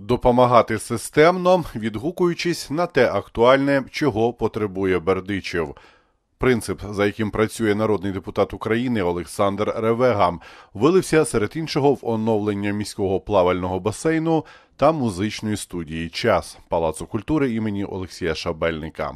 Допомагати системно, відгукуючись на те актуальне, чого потребує Бердичів. Принцип, за яким працює народний депутат України Олександр Ревегам, вилився серед іншого в оновлення міського плавального басейну та музичної студії Час Палацу культури імені Олексія Шабельника.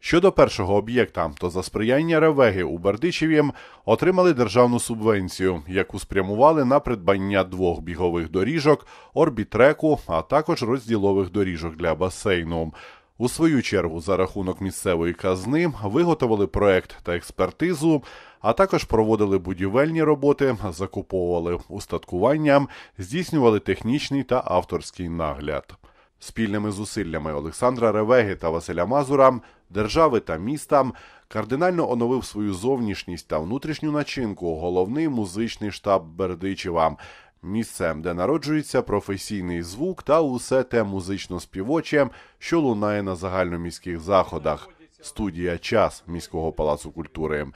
Щодо першого об'єкта, то за сприяння Ревеги у Бердичев'ям отримали державну субвенцію, яку спрямували на придбання двох бігових доріжок, орбітреку, а також розділових доріжок для басейну. У свою чергу за рахунок місцевої казни виготовили проект та експертизу, а також проводили будівельні роботи, закуповували устаткування, здійснювали технічний та авторський нагляд. Спільними зусиллями Олександра Ревеги та Василя Мазура, держави та містам кардинально оновив свою зовнішність та внутрішню начинку головний музичний штаб Бердичева, місцем, де народжується професійний звук та усе те музично співоче, що лунає на загальноміських заходах. Студія час міського палацу культури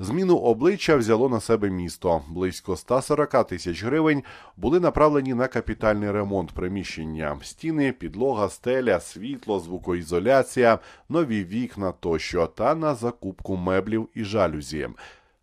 Зміну обличчя взяло на себе місто. Близько 140 тисяч гривень були направлені на капітальний ремонт приміщення: стіни, підлога, стеля, світло, звукоізоляція, нові вікна тощо та на закупку меблів і жалюзі.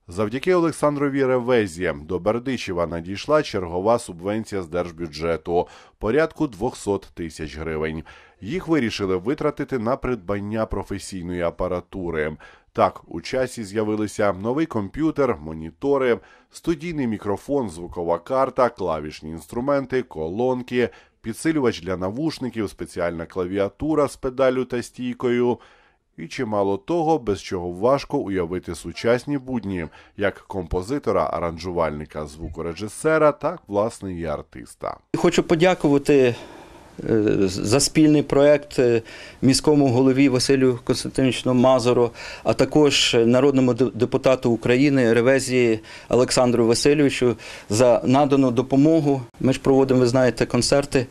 Завдяки Олександрові Ревезі до Бердичева надійшла чергова субвенція з держбюджету порядку 200 тисяч гривень. Їх вирішили витратити на придбання професійної апаратури. Так, у часі з'явилися новий комп'ютер, монітори, студійний мікрофон, звукова карта, клавішні інструменти, колонки, підсилювач для навушників, спеціальна клавіатура з педалю та стійкою. І чимало того, без чого важко уявити сучасні будні як композитора, аранжувальника, звукорежисера, так власне і артиста. Хочу подякувати Е, за спільний проект е, міському голові Василю Константиновичу Мазуру, а також народному депутату України ревезії Олександру Васильовичу за надану допомогу. Ми ж проводимо, ви знаєте, концерти.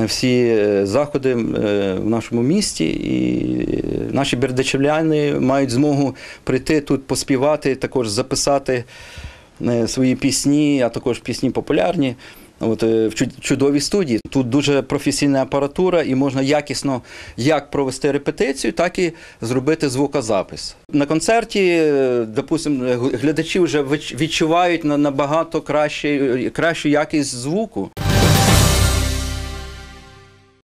Е, всі заходи в нашому місті, і наші бердичевляни мають змогу прийти тут поспівати, також записати свої пісні, а також пісні популярні от е, в чудовій студії. Тут дуже професійна апаратура, і можна якісно як провести репетицію, так і зробити звукозапис. На концерті, е, допустимо, е, глядачі вже відчувають набагато краще, кращу якість звуку.